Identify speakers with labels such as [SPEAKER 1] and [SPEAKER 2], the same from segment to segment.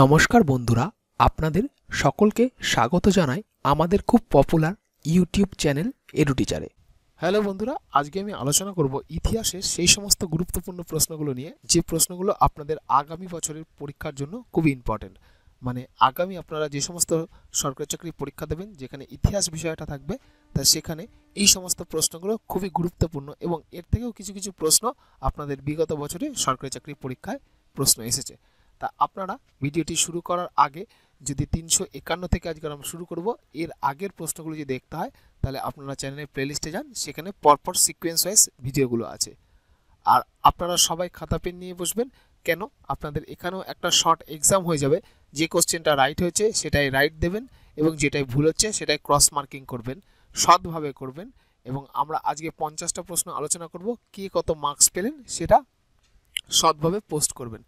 [SPEAKER 1] নমস্কার বন্ধুরা আপনাদের সকলকে স্বাগত জানাই আমাদের খুব পপুলার ইউটিউব চ্যানেল এডুটিচারে হ্যালো বন্ধুরা আজকে আমি আলোচনা করব ইতিহাসে সেই সমস্ত গুরুত্বপূর্ণ প্রশ্নগুলো নিয়ে যে প্রশ্নগুলো আপনাদের আগামী বছরের পরীক্ষার জন্য খুবই ইম্পর্টেন্ট মানে আগামী আপনারা যে সমস্ত সরকারি চাকরি পরীক্ষা দেবেন যেখানে ইতিহাস বিষয়টা থাকবে তা সেখানে এই সমস্ত প্রশ্নগুলো খুবই গুরুত্বপূর্ণ এবং এর থেকেও কিছু কিছু প্রশ্ন আপনাদের বিগত বছরে সরকারি চাকরি পরীক্ষায় প্রশ্ন এসেছে তা আপনারা ভিডিওটি শুরু করার আগে যদি তিনশো একান্ন থেকে আজকে আমরা শুরু করব এর আগের প্রশ্নগুলো যদি দেখতে হয় তাহলে আপনারা চ্যানেলের প্লেলিস্টে যান সেখানে পরপর সিকোয়েন্স ওয়াইজ ভিডিওগুলো আছে আর আপনারা সবাই খাতা পেন নিয়ে বসবেন কেন আপনাদের এখানেও একটা শর্ট এক্সাম হয়ে যাবে যে কোশ্চেনটা রাইট হয়েছে সেটাই রাইট দেবেন এবং যেটাই ভুল হচ্ছে সেটাই ক্রস মার্কিং করবেন সৎভাবে করবেন এবং আমরা আজকে পঞ্চাশটা প্রশ্ন আলোচনা করব কে কত মার্কস পেলেন সেটা সৎভাবে পোস্ট করবেন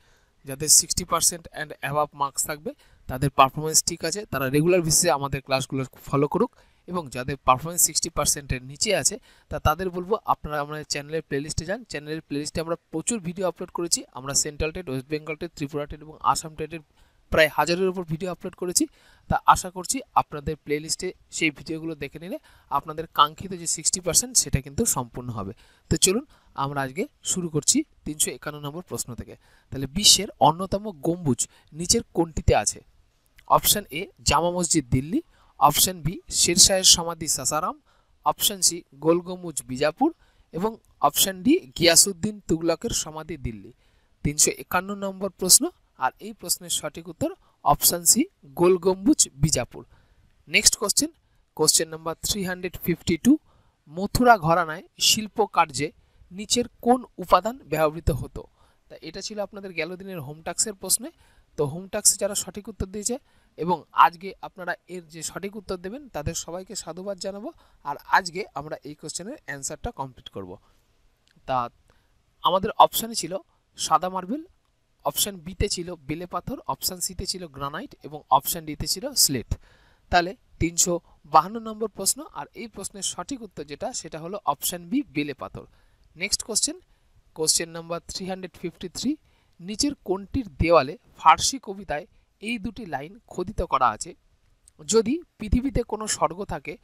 [SPEAKER 1] যাদের sixty percent and above marks থাকবে তাদের পারফরমেন্স ঠিক আছে তারা রেগুলার বেসিসে আমাদের ক্লাসগুলো ফলো করুক এবং যাদের পারফরমেন্স সিক্সটি পার্সেন্টের নিচে আছে তা তাদের বলবো আপনারা আমাদের চ্যানেলের প্লেলিস্টে যান চ্যানেলের প্লেলিস্টে আমরা প্রচুর ভিডিও আপলোড করেছি আমরা central TET West Bengal TET Tripura TET এবং আসাম টেটের প্রায় হাজারের উপর ভিডিও আপলোড করেছি তা আশা করছি আপনাদের প্লেলিস্টে সেই ভিডিওগুলো দেখে নিলে আপনাদের কাঙ্ক্ষিত যে সিক্সটি পার্সেন্ট সেটা কিন্তু সম্পূর্ণ হবে তো চলুন আমরা আজকে শুরু করছি তিনশো একান্ন নম্বর প্রশ্ন থেকে তাহলে বিশ্বের অন্যতম গম্বুজ নিচের কোনটিতে আছে অপশান এ জামা মসজিদ দিল্লি অপশান বি শেরশাহের সমাধি সাসারাম অপশান সি গোল গম্বুজ বিজাপুর এবং অপশান ডি গিয়াসুদ্দিন তুগলকের সমাধি দিল্লি তিনশো একান্ন নম্বর প্রশ্ন আর এই প্রশ্নের সঠিক উত্তর option C Gol Gumbaz Bijapur next question question number three hundred fifty two Mathura ঘরানায় শিল্পকার্যে নিচের কোন উপাদান ব্যবহৃত হতো তা এটা ছিল আপনাদের গেল দিনের হোম টাক্সের প্রশ্নে তো হোমটাক্সে যারা সঠিক উত্তর দিয়েছে এবং আজকে আপনারা এর যে সঠিক উত্তর দেবেন তাদের সবাইকে সাধুবাদ জানাবো আর আজকে আমরা এই কোশ্চেনের অ্যান্সারটা কমপ্লিট করব তা আমাদের অপশানে ছিল সাদা মার্বেল অপশান বিতে ছিল বেলে পাথর অপশান সিতে ছিল গ্রানাইট এবং অপশান ডিতে ছিল স্লেট তাহলে তিনশো বাহান্ন নম্বর প্রশ্ন আর এই প্রশ্নের সঠিক উত্তর যেটা সেটা হলো অপশান বি বেলে পাথর next question question number three hundred fifty three নিচের কোনটির দেওয়ালে ফার্সি কবিতায় এই দুটি লাইন খোদিত করা আছে যদি পৃথিবীতে কোনো স্বর্গ থাকে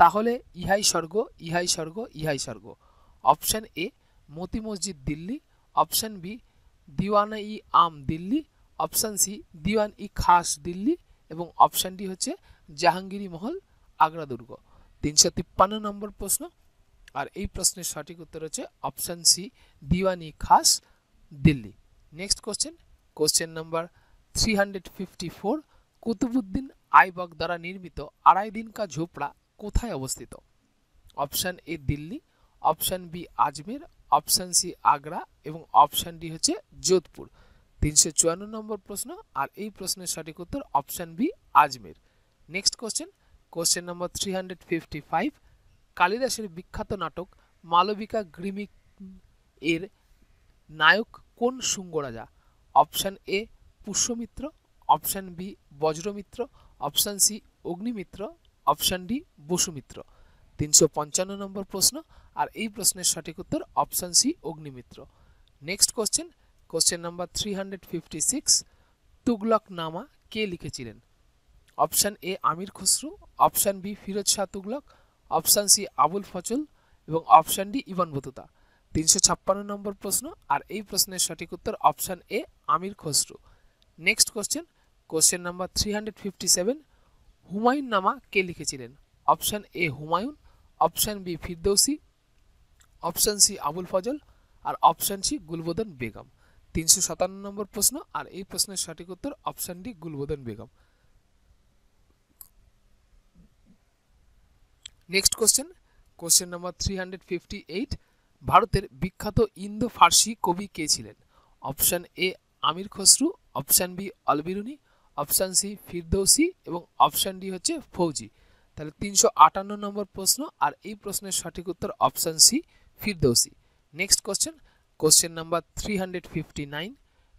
[SPEAKER 1] তাহলে ইহাই স্বর্গ ইহাই স্বর্গ ইহাই স্বর্গ option A Moti Masjid Delhi option B Diwan i Aam Delhi option C Diwan i Khas Delhi এবং অপশানটি হচ্ছে জাহাঙ্গীরি মহল আগ্রা দুর্গ তিনশো তিপ্পান্ন নম্বর প্রশ্ন আর এই প্রশ্নের সঠিক উত্তর হচ্ছে option C Diwani Khas Delhi next question question number three hundred fifty four Qutubuddin Aibak দ্বারা নির্মিত আড়াই দিনকা ঝোপড়া কোথায় অবস্থিত option A Delhi option B Ajmer option C Agra এবং অপশান ডি হচ্ছে যোধপুর তিনশো চুয়ান্ন নম্বর প্রশ্ন আর এই প্রশ্নের সঠিক উত্তর option B Ajmer next question question number three hundred fifty five কালিদাসের বিখ্যাত নাটক মালবিকা গ্রিমিক এর নায়ক কোন শুঙ্গ রাজা option A Pushyamitra option B Vajramitra option C Agnimitra option D Vasumitra তিনশো পঞ্চান্ন নম্বর প্রশ্ন আর এই প্রশ্নের সঠিক উত্তর option C Agnimitra next question question number three hundred fifty six Tughlaq Nama কে লিখেছিলেন option A Amir Khusrau option B Firoz Shah Tughlaq option C Abul Fazl এবং অপশান ডি ইবন বতুতা তিনশো ছাপ্পান্ন নম্বর প্রশ্ন আর এই প্রশ্নের সঠিক উত্তর option A Amir Khusrau next question question number three hundred fifty seven Humayun Nama কে লিখেছিলেন option A Humayun option B Firdausi option C Abul Fazl আর অপশান সি গুলবোধন বেগম তিনশো সাতান্ন নম্বর প্রশ্ন আর এই প্রশ্নের সঠিক উত্তর option D Gulbadan Begum next question question number three hundred fifty eight ভারতের বিখ্যাত ইন্দো ফার্সি কবি কে ছিলেন option A Amir Khusrau option B অলবিরুনি option C Firdausi এবং অপশান ডি হচ্ছে ফৌজি তাহলে তিনশো আটান্ন নম্বর প্রশ্ন আর এই প্রশ্নের সঠিক উত্তর option C Firdausi next question question number three hundred fifty nine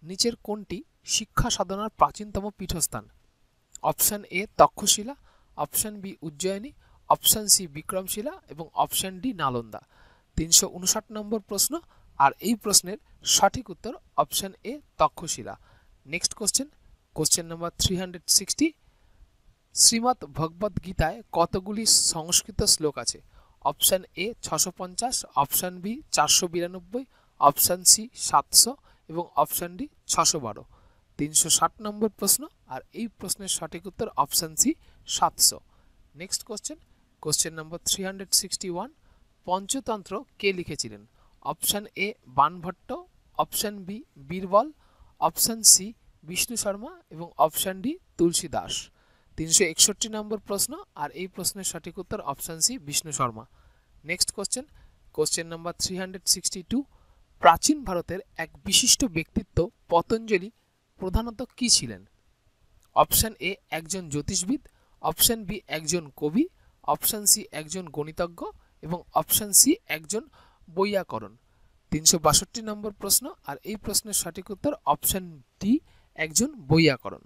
[SPEAKER 1] নিচের কোনটি শিক্ষা সাধনার প্রাচীনতম পীঠস্থান option A Taxila option B Ujjayini option C Vikramashila এবং অপশান ডি নালন্দা তিনশো উনষাট নম্বর প্রশ্ন আর এই প্রশ্নের সঠিক উত্তর option A Taxila next question question number three hundred sixty Shrimad Bhagavad গীতায় কতগুলি সংস্কৃত শ্লোক আছে অপশান এ ছশো পঞ্চাশ অপশান বি চারশো বিরানব্বই অপশান সি সাতশো এবং অপশান ডি ছশো বারো তিনশো ষাট নম্বর প্রশ্ন আর এই প্রশ্নের সঠিক উত্তর অপশান সি সাতশো next question question number three hundred sixty one Panchatantra কে লিখেছিলেন option A Banabhatta option B Birbal option C Vishnu Sharma এবং অপশান ডি তুলসী দাস তিনশো একষট্টি নম্বর প্রশ্ন আর এই প্রশ্নের সঠিক উত্তর option C Vishnu Sharma next question question number three hundred sixty two প্রাচীন ভারতের এক বিশিষ্ট ব্যক্তিত্ব পতঞ্জলি প্রধানত কি ছিলেন অপশান এ একজন জ্যোতিষবিদ অপশান বি একজন কবি অপশান সি একজন গণিতজ্ঞ এবং অপশান সি একজন বৈয়াকরণ তিনশো বাষট্টি নম্বর প্রশ্ন আর এই প্রশ্নের সঠিক উত্তর অপশান ডি একজন বৈয়াকরণ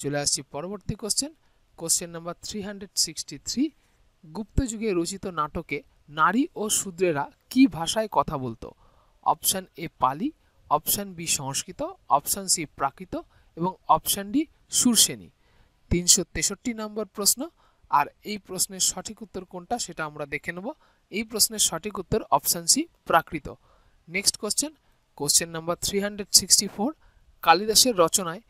[SPEAKER 1] চলে আসছি পরবর্তী question question number three hundred sixty three গুপ্তযুগে রচিত নাটকে নারী ও শূদ্রেরা কি ভাষায় কথা বলতো option A Pali option B Sanskrit option C Prakrit এবং অপশান ডি সুরসেনী তিনশো তেষট্টি নম্বর প্রশ্ন আর এই প্রশ্নের সঠিক উত্তর কোনটা সেটা আমরা দেখে নেব এই প্রশ্নের সঠিক উত্তর option C Prakrit next question question number three hundred sixty four কালিদাসের রচনায়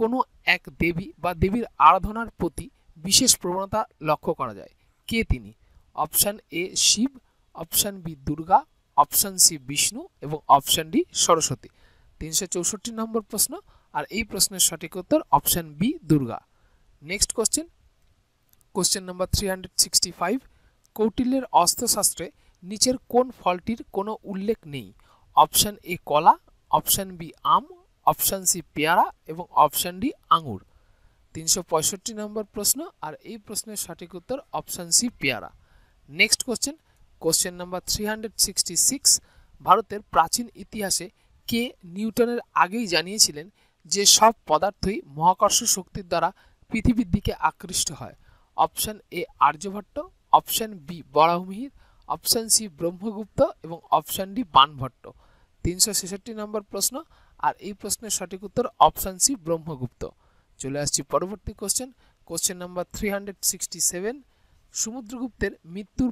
[SPEAKER 1] কোনো এক দেবী বা দেবীর আরাধনার প্রতি বিশেষ প্রবণতা লক্ষ্য করা যায় কে তিনি option A Shiva option B Durga option C Vishnu এবং অপশান ডি সরস্বতী তিনশো চৌষট্টি নম্বর প্রশ্ন আর এই প্রশ্নের সঠিক উত্তর option B Durga next question question number three hundred sixty five কৌটিল্যের অস্ত্রশাস্ত্রে নিচের কোন ফলটির কোনো উল্লেখ নেই অপশান এ কলা অপশান বি আম অপশান সি পেয়ারা এবং অপশান ডি আঙুর তিনশো পঁয়ষট্টি নম্বর প্রশ্ন আর এই প্রশ্নের সঠিক উত্তর অপশান সি পেয়ারা next question question number three hundred sixty six ভারতের প্রাচীন ইতিহাসে কে নিউটনের আগেই জানিয়েছিলেন যে সব পদার্থই মহাকর্ষ শক্তির দ্বারা পৃথিবীর দিকে আকৃষ্ট হয় option A Aryabhata option B Varahamihira option C Brahmagupta এবং অপশান ডি বানভট্ট তিনশো ছেষট্টি নম্বর প্রশ্ন আর এই প্রশ্নের সঠিক উত্তর অপশান সি ব্রহ্মগুপ্ত চলে আসছি পরবর্তী question question number three hundred sixty seven সমুদ্রগুপ্তের মৃত্যুর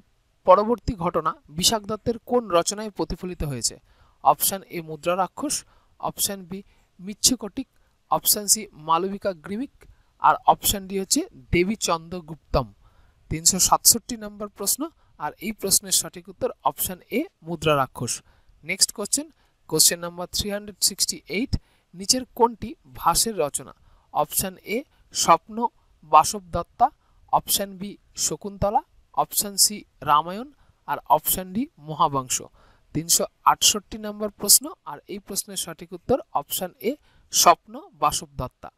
[SPEAKER 1] পরবর্তী ঘটনা বিশাখ দত্তের কোন রচনায় প্রতিফলিত হয়েছে option A Mudra Rakshasa option B Mrichchhakatika option C Malavika গ্রিমিক আর অপশান ডি হচ্ছে দেবী চন্দ্রগুপ্তম তিনশো সাতষট্টি নম্বর প্রশ্ন আর এই প্রশ্নের সঠিক উত্তর option A Mudra Rakshasa next question question number three hundred sixty eight নিচের কোনটি ভাষের রচনা অপশান এ স্বপ্ন বাসব Datta option B Shakuntala option C Ramayana আর অপশান ডি মহাবংশ তিনশো আটষট্টি নম্বর প্রশ্ন আর এই প্রশ্নের সঠিক উত্তর অপশান এ স্বপ্ন বাসব Datta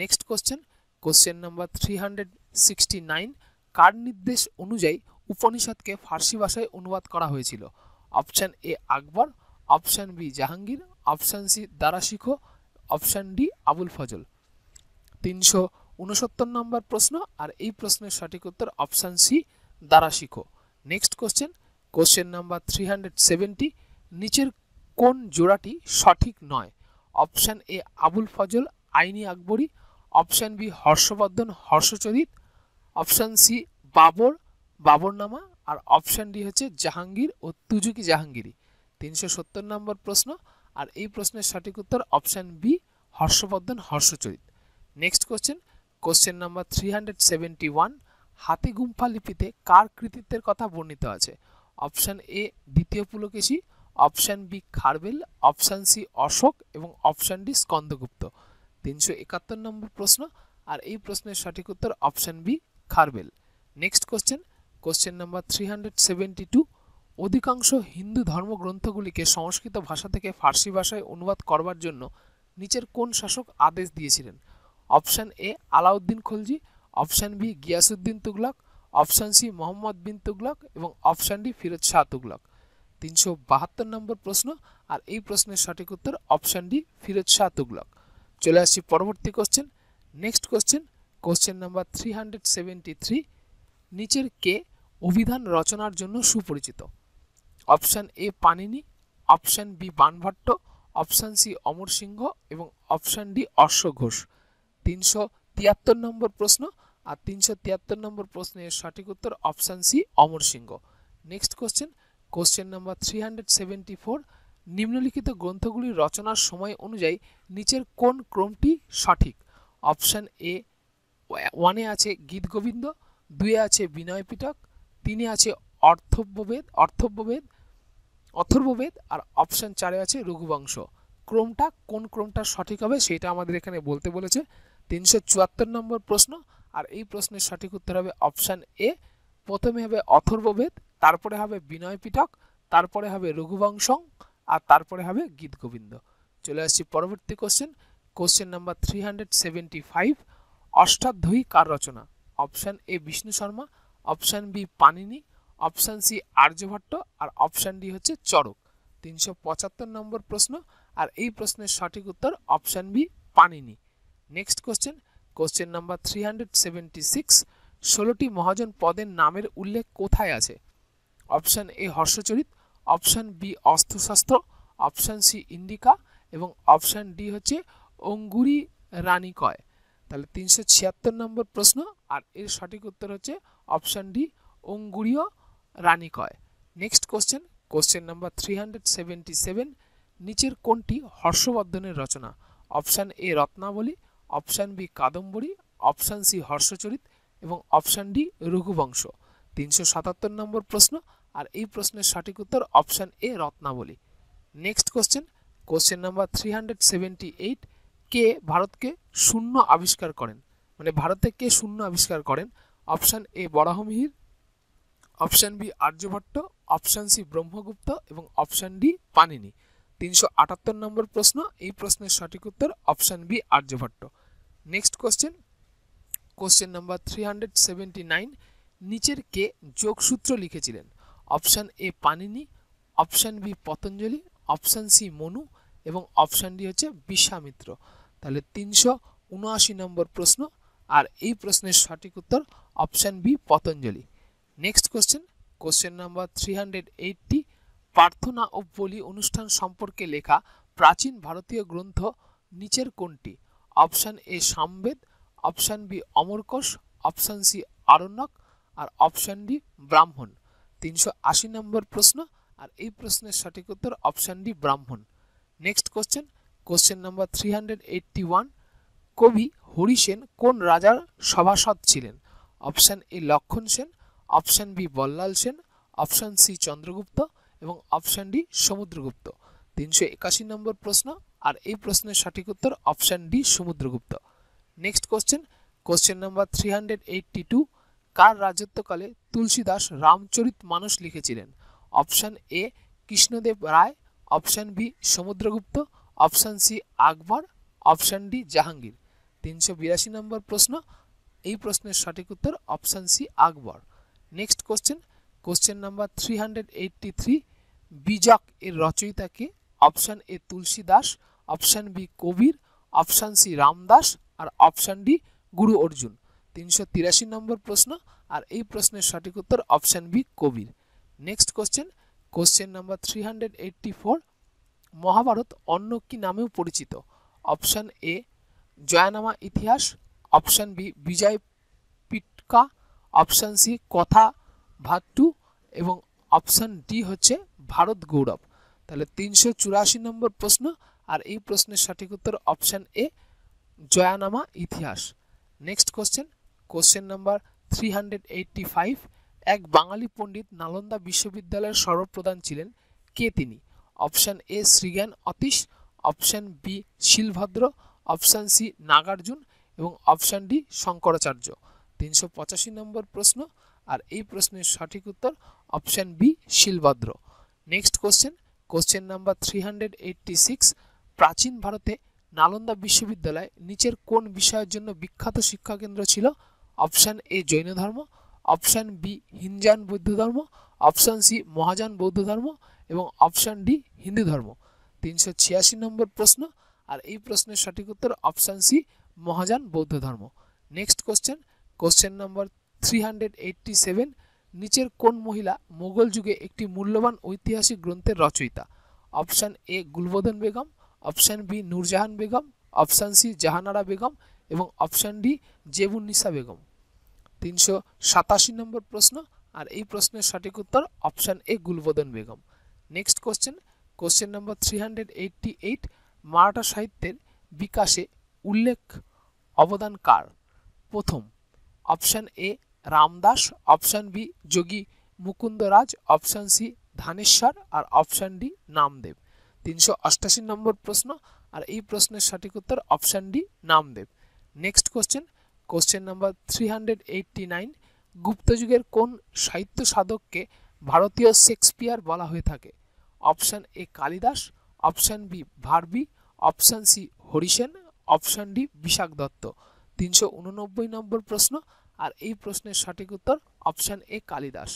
[SPEAKER 1] next question question number three hundred sixty nine কার নির্দেশ অনুযায়ী উপনিষদকে ফার্সি ভাষায় অনুবাদ করা হয়েছিল option A Akbar option B Jahangir option C Darashikoh option D Abul Fazl তিনশো উনসত্তর নম্বর প্রশ্ন আর এই প্রশ্নের সঠিক উত্তর option C Darashikoh next question question number three hundred seventy নিচের কোন জোড়াটি সঠিক নয় option A Abul Fazl Aini Akbari option B Harshavardhana Harshacharita option C Babur Baburnama আর অপশান ডি হচ্ছে জাহাঙ্গীর ও তুজুকি জাহাঙ্গীরি তিনশো সত্তর নম্বর প্রশ্ন আর এই প্রশ্নের সঠিক উত্তর option B Harshavardhana Harshacharita next question question number three hundred seventy one Hathi Gumpha লিপিতে কার কৃতিত্বের কথা বর্ণিত আছে অপশান এ দ্বিতীয় Pulakeshi option B Kharavela option C Ashoka এবং অপশান ডি স্কন্দগুপ্ত তিনশো একাত্তর নম্বর প্রশ্ন আর এই প্রশ্নের সঠিক উত্তর option B Kharavela next question question number three hundred seventy two অধিকাংশ হিন্দু ধর্মগ্রন্থগুলিকে সংস্কৃত ভাষা থেকে ফার্সি ভাষায় অনুবাদ করবার জন্য নিচের কোন শাসক আদেশ দিয়েছিলেন option A Alauddin Khalji option B Ghiyasuddin Tughlaq option C Mohammad bin Tughlaq এবং অপশান ডি ফিরোজ শাহ তুগলক তিনশো বাহাত্তর নম্বর প্রশ্ন আর এই প্রশ্নের সঠিক উত্তর অপশান ডি ফিরোজ শাহ তুগলক চলে আসছি পরবর্তী question next question question number three hundred three নিচের কে অভিধান রচনার জন্য সুপরিচিত option A Panini option B Banabhatta option C Amar Singh এবং অপশান ডি অশ্ব ঘোষ তিনশো তিয়াত্তর নম্বর প্রশ্ন আর তিনশো তিয়াত্তর নম্বর প্রশ্নের সঠিক উত্তর option C Amar Singh next question question number three hundred four নিম্নলিখিত গ্রন্থগুলি রচনার সময় অনুযায়ী নিচের কোন ক্রমটি সঠিক অপশান এ ওয়ানে আছে গীতগোবিন্দ দুয়ে আছে বিনয় পিটক তিনে আছে অর্থব্যবেদ অর্থব্যবেদ অথর্ববেদ আর অপশান চারে আছে রঘুবংশ ক্রমটা কোন ক্রমটা সঠিক হবে সেটা আমাদের এখানে বলতে বলেছে তিনশো চুয়াত্তর নম্বর প্রশ্ন আর এই প্রশ্নের সঠিক উত্তর হবে অপশান এ প্রথমে হবে অথর্ববেদ তারপরে হবে বিনয় পিটক তারপরে হবে রঘুবংশং আর তারপরে হবে গীত গোবিন্দ চলে আসছি পরবর্তী question question number three hundred seventy five Ashtadhyayi কার রচনা option A Vishnu Sharma option B Panini option C Aryabhata আর অপশান ডি হচ্ছে চরক তিনশো পঁচাত্তর নম্বর প্রশ্ন আর এই প্রশ্নের সঠিক উত্তর option B Panini next question question number three hundred seventy six ষোলোটি মহাজন পদের নামের উল্লেখ কোথায় আছে option A Harshacharita option B অস্ত্রশস্ত্র অপশান সি ইন্ডিকা এবং অপশান ডি হচ্ছে অঙ্গুরি রানী কয় তাহলে তিনশো ছিয়াত্তর নম্বর প্রশ্ন আর এর সঠিক উত্তর হচ্ছে অপশান ডি অঙ্গুরীয় রানী কয় next question question number three hundred seventy seven নিচের কোনটি হর্ষবর্ধনের রচনা option A Ratnavali option B Kadambari option C Harshacharita এবং অপশান ডি রঘুবংশ তিনশো সাতাত্তর নম্বর প্রশ্ন আর এই প্রশ্নের সঠিক উত্তর option A Ratnavali next question question number three hundred seventy eight কে ভারতকে শূন্য আবিষ্কার করেন মানে ভারতে কে শূন্য আবিষ্কার করেন option A Varahamihira option B Aryabhata option C Brahmagupta এবং অপশান ডি পানিনি তিনশো আটাত্তর নম্বর প্রশ্ন এই প্রশ্নের সঠিক উত্তর option B Aryabhata next question question number three hundred nine নিচের কে যোগসূত্র লিখেছিলেন option A Panini option B Patanjali option C Manu এবং অপশান ডি হচ্ছে বিশ্বামিত্র তাহলে তিনশো উনআশি নম্বর প্রশ্ন আর এই প্রশ্নের সঠিক উত্তর option B Patanjali next question question number three hundred eighty প্রার্থনা ও বলি অনুষ্ঠান সম্পর্কে লেখা প্রাচীন ভারতীয় গ্রন্থ নিচের কোনটি option A Samaveda option B Amarakosha option C Aranyaka আর অপশান ডি ব্রাহ্মণ তিনশো আশি নম্বর প্রশ্ন আর এই প্রশ্নের সঠিক উত্তর option D Brahmana next question question number three hundred eighty one কবি হরি সেন কোন রাজার সভাসদ ছিলেন option A Lakshman Sen option B Ballal Sen option C Chandragupta এবং অপশান ডি সমুদ্রগুপ্ত তিনশো একাশি নম্বর প্রশ্ন আর এই প্রশ্নের সঠিক উত্তর option D Samudragupta next question question number three hundred eighty two কার রাজত্বকালে তুলসীদাস রামচরিত মানুষ লিখেছিলেন option A Krishnadeva Raya option B Samudragupta option C Akbar option D Jahangir তিনশো বিরাশি নম্বর প্রশ্ন এই প্রশ্নের সঠিক উত্তর option C Akbar next question question number three hundred eighty three Bijak এর রচয়িতাকে option A Tulsi Das option B Kabir option C Ramdas আর অপশান ডি গুরু অর্জুন তিনশো তিরাশি নম্বর প্রশ্ন আর এই প্রশ্নের সঠিক উত্তর option B Kabir next question question number three hundred eighty four Mahabharata অন্য কি নামেও পরিচিত অপশান এ জয়ানামা ইতিহাস অপশান বি বিজয় পিটকা অপশান সি কথা ভাট্টু এবং অপশান ডি হচ্ছে ভারত গৌরব তাহলে তিনশো চুরাশি নম্বর প্রশ্ন আর এই প্রশ্নের সঠিক উত্তর অপশান এ জয়ানামা ইতিহাস next question question number three এক বাঙালি পণ্ডিত নালন্দা বিশ্ববিদ্যালয়ের সর্বপ্রধান ছিলেন কে তিনি option A Srijnan Atish option B Shilabhadra option C Nagarjuna এবং অপশান ডি শঙ্করাচার্য তিনশো পঁচাশি নম্বর প্রশ্ন আর এই প্রশ্নের সঠিক উত্তর option B Shilabhadra next question question number three প্রাচীন ভারতে নালন্দা বিশ্ববিদ্যালয় নিচের কোন বিষয়ের জন্য বিখ্যাত শিক্ষাকেন্দ্র ছিল অপশান এ জৈন ধর্ম অপশান বি হিনজান বৌদ্ধ ধর্ম অপশান সি মহাজান বৌদ্ধ ধর্ম এবং অপশান ডি হিন্দু ধর্ম তিনশো ছিয়াশি নম্বর প্রশ্ন আর এই প্রশ্নের সঠিক উত্তর অপশান সি মহাজান বৌদ্ধ ধর্ম next question question number three hundred eighty seven নিচের কোন মহিলা মোগল যুগে একটি মূল্যবান ঐতিহাসিক গ্রন্থের রচয়িতা option A Gulbadan Begum option B Nurjahan Begum option C Jahanara Begum এবং অপশান ডি জেবুন্নিসা বেগম তিনশো সাতাশি নম্বর প্রশ্ন আর এই প্রশ্নের সঠিক উত্তর option A Gulbadan Begum next question question number three hundred eighty eight Maratha সাহিত্যের বিকাশে উল্লেখ অবদান কার প্রথম option A Ramdas option B Yogi Mukundraj option C Dhaneshwar আর অপশান ডি নামদেব তিনশো অষ্টাশি নম্বর প্রশ্ন আর এই প্রশ্নের সঠিক উত্তর option D Namdev next question question number three hundred eighty nine গুপ্তযুগের কোন সাহিত্য সাধককে ভারতীয় শেক্সপিয়ার বলা হয়ে থাকে option A Kalidas option B Bharavi option C Harisen option D Vishakha Datta তিনশো উননব্বই নম্বর প্রশ্ন আর এই প্রশ্নের সঠিক উত্তর option A Kalidas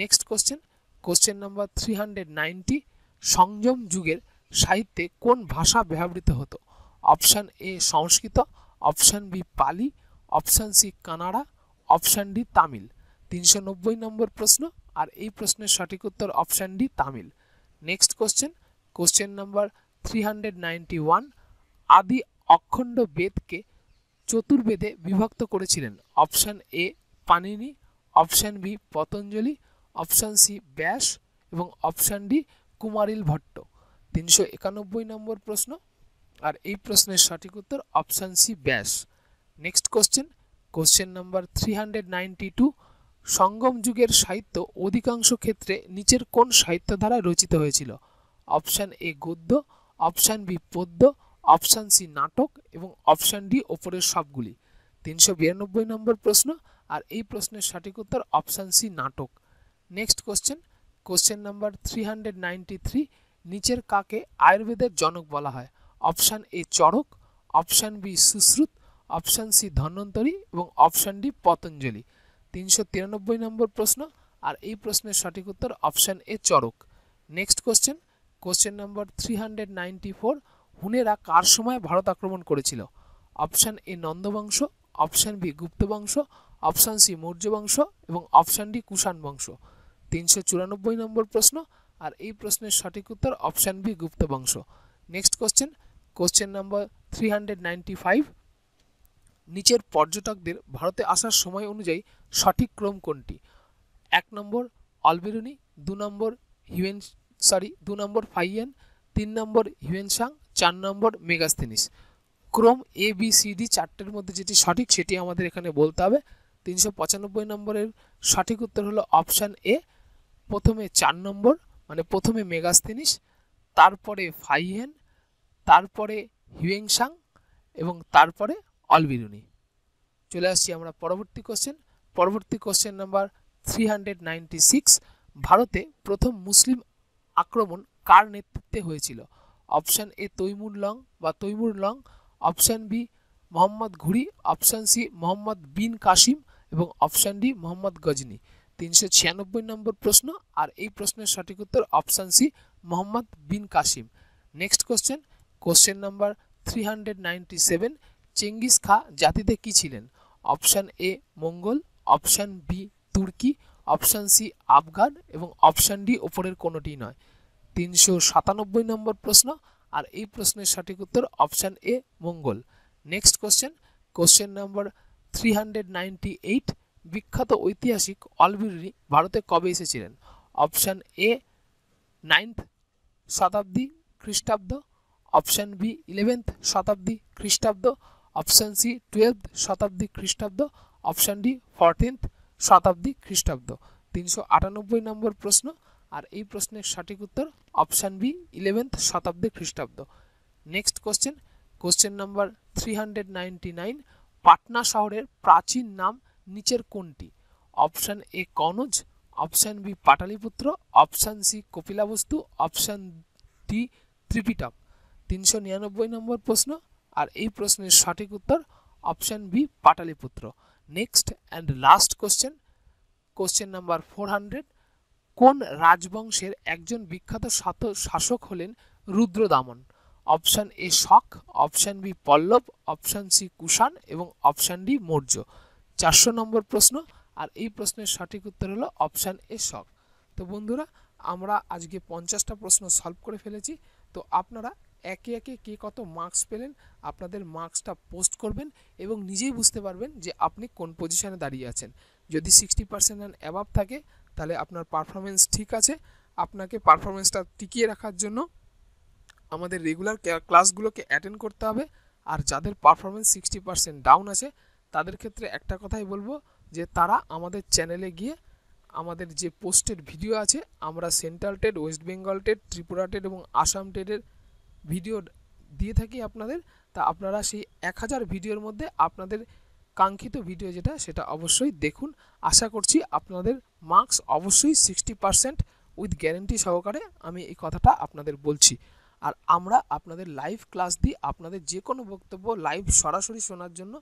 [SPEAKER 1] next question question number three hundred ninety সংযম যুগের সাহিত্যে কোন ভাষা ব্যবহৃত হতো option A Sanskrit option B Pali option C Kannada option D Tamil তিনশো নব্বই নম্বর প্রশ্ন আর এই প্রশ্নের সঠিক উত্তর option D Tamil next question question number three hundred one আদি অখণ্ড বেদকে চতুর্বেদে বিভক্ত করেছিলেন option A Panini option B Patanjali option C Vyasa এবং অপশান ডি কুমারিল ভট্ট তিনশো একানব্বই নম্বর প্রশ্ন আর এই প্রশ্নের সঠিক উত্তর option C Vyasa next question question number three hundred ninety two Sangam যুগের সাহিত্য অধিকাংশ ক্ষেত্রে নিচের কোন সাহিত্য দ্বারা রচিত হয়েছিল অপশান এ গদ্য অপশান বি পদ্য অপশান সি নাটক এবং অপশান ডি ওপরের সবগুলি তিনশো বিরানব্বই নম্বর প্রশ্ন আর এই প্রশ্নের সঠিক উত্তর অপশান সি নাটক next question question number three hundred ninety three নিচের কাকে আয়ুর্বেদের জনক বলা হয় option A Charak option B Sushruta option C Dhanvantari এবং অপশান ডি পতঞ্জলি তিনশো তিরানব্বই নম্বর প্রশ্ন আর এই প্রশ্নের সঠিক উত্তর option A Charak next question question number three hundred ninety four হুনেরা কার সময় ভারত আক্রমণ করেছিল অপশান এ নন্দবংশ অপশান বি গুপ্তবংশ অপশান সি মৌর্য বংশ এবং অপশান ডি কুষাণ বংশ তিনশো চুরানব্বই নম্বর প্রশ্ন আর এই প্রশ্নের সঠিক উত্তর অপশান বি গুপ্ত বংশ next question question number three hundred ninety five নিচের পর্যটকদের ভারতে আসার সময় অনুযায়ী সঠিক ক্রম কোনটি এক নম্বর অলবেরুনি দু নম্বর হিউয়েন সরি দু নম্বর ফাইয়েন তিন নম্বর হিউয়েনসাং চার নম্বর মেগাস্থিনিস ক্রম এ বি সি ডি চারটের মধ্যে যেটি সঠিক সেটি আমাদের এখানে বলতে হবে তিনশো পঁচানব্বই নম্বরের সঠিক উত্তর হলো অপশান এ প্রথমে চার নম্বর মানে প্রথমে মেগাস্থিনিস তারপরে ফাইহেন তারপরে হিউয়েংসাং এবং তারপরে অলবিরুনি চলে আসছি আমরা পরবর্তী কোশ্চেন পরবর্তী কোশ্চেন নাম্বার থ্রি ভারতে প্রথম মুসলিম আক্রমণ কার নেতৃত্বে হয়েছিল অপশান এ তৈমুর লং বা Timur Lang option B Mohammad Ghori option C Mohammad bin Qasim এবং অপশান ডি মোহাম্মদ গজনী তিনশো ছিয়ানব্বই নম্বর প্রশ্ন আর এই প্রশ্নের সঠিক উত্তর option C Mohammad bin Qasim next question question number three hundred ninety seven Genghis Khan জাতিতে কি ছিলেন option A Mongol option B তুর্কি অপশান সি আফগান এবং অপশান ডি ওপরের কোনোটি নয় তিনশো সাতানব্বই নম্বর প্রশ্ন আর এই প্রশ্নের সঠিক উত্তর option A Mongol next question question number three hundred ninety eight বিখ্যাত ঐতিহাসিক অলবিরি ভারতে কবে এসেছিলেন অপশান এ নাইন্থ শতাব্দী খ্রিস্টাব্দ অপশান বি ইলেভেন্থ শতাব্দী খ্রিস্টাব্দ অপশান সি টুয়েলভ শতাব্দী খ্রিস্টাব্দ অপশান ডি ফোরটিন্থ শতাব্দী খ্রিস্টাব্দ তিনশো আটানব্বই নম্বর প্রশ্ন আর এই প্রশ্নের সঠিক উত্তর অপশান বি ইলেভেন্থ শতাব্দী খ্রিস্টাব্দ next question question number three hundred ninety nine Patna শহরের প্রাচীন নাম নিচের কোনটি option A Kannauj option B Pataliputra option C Kapilavastu option D Tripitaka তিনশো নিরানব্বই নম্বর প্রশ্ন আর এই প্রশ্নের সঠিক উত্তর option B Pataliputra next and last question question number four hundred কোন রাজবংশের একজন বিখ্যাত শাসক হলেন Rudradaman option A Shaka option B Pallava option C Kushan এবং অপশান ডি মৌর্য চারশো নম্বর প্রশ্ন আর এই প্রশ্নের সঠিক উত্তর হলো অপশান এ শক তো বন্ধুরা আমরা আজকে পঞ্চাশটা প্রশ্ন সলভ করে ফেলেছি তো আপনারা একে একে কে কত মার্কস পেলেন আপনাদের মার্কসটা পোস্ট করবেন এবং নিজেই বুঝতে পারবেন যে আপনি কোন পজিশানে দাঁড়িয়ে আছেন যদি সিক্সটি পার্সেন্ট অ্যান্ড অ্যাবাভ থাকে তাহলে আপনার পারফরমেন্স ঠিক আছে আপনাকে পারফরমেন্সটা টিকিয়ে রাখার জন্য আমাদের রেগুলার ক্লাসগুলোকে অ্যাটেন্ড করতে হবে আর যাদের পারফরমেন্স সিক্সটি পার্সেন্ট ডাউন আছে তাদের ক্ষেত্রে একটা কথাই বলবো যে তারা আমাদের চ্যানেলে গিয়ে আমাদের যে পোস্টেড ভিডিও আছে আমরা central TET West Bengal TET Tripura TET এবং আসাম টেডের ভিডিও দিয়ে থাকি আপনাদের তা আপনারা সেই এক হাজার ভিডিওর মধ্যে আপনাদের কাঙ্ক্ষিত ভিডিও যেটা সেটা অবশ্যই দেখুন আশা করছি আপনাদের মার্কস অবশ্যই সিক্সটি পারসেন্ট উইথ গ্যারেন্টি সহকারে আমি এই কথাটা আপনাদের বলছি আর আমরা আপনাদের লাইভ ক্লাস দিই আপনাদের যে কোনো বক্তব্য লাইভ সরাসরি শোনার জন্য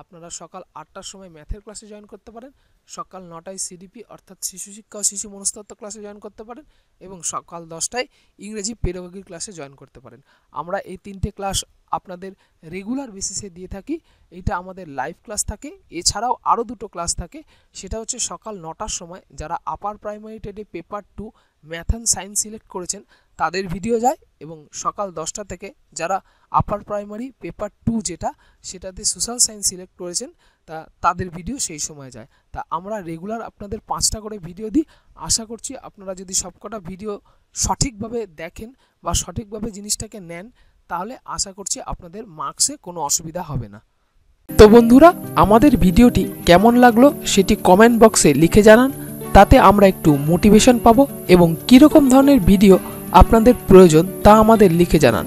[SPEAKER 1] আপনারা সকাল আটটার সময় ম্যাথের ক্লাসে জয়েন করতে পারেন সকাল নটায় সিডিপি অর্থাৎ শিশু শিক্ষা ও শিশু মনস্তত্ব ক্লাসে জয়েন করতে পারেন এবং সকাল দশটায় ইংরেজি পেরোগির ক্লাসে জয়েন করতে পারেন আমরা এই তিনটে ক্লাস আপনাদের রেগুলার বেসিসে দিয়ে থাকি এটা আমাদের লাইভ ক্লাস থাকে এছাড়াও আরও দুটো ক্লাস থাকে সেটা হচ্ছে সকাল নটার সময় যারা আপার প্রাইমারি টেডে paper two math and science select করেছেন তাদের ভিডিও যায় এবং সকাল দশটা থেকে যারা আপার প্রাইমারি পেপার টু যেটা সেটাতে সোশ্যাল সায়েন্স সিলেক্ট করেছেন তা তাদের ভিডিও সেই সময় যায় তা আমরা রেগুলার আপনাদের পাঁচটা করে ভিডিও দিই আশা করছি আপনারা যদি সবকটা ভিডিও সঠিকভাবে দেখেন বা সঠিকভাবে জিনিসটাকে নেন তাহলে আশা করছি আপনাদের মার্কসে কোনো অসুবিধা হবে না তো বন্ধুরা আমাদের ভিডিওটি কেমন লাগলো সেটি কমেন্ট বক্সে লিখে জানান তাতে আমরা একটু মোটিভেশন পাবো এবং কীরকম ধরনের ভিডিও আপনাদের প্রয়োজন তা আমাদের লিখে জানান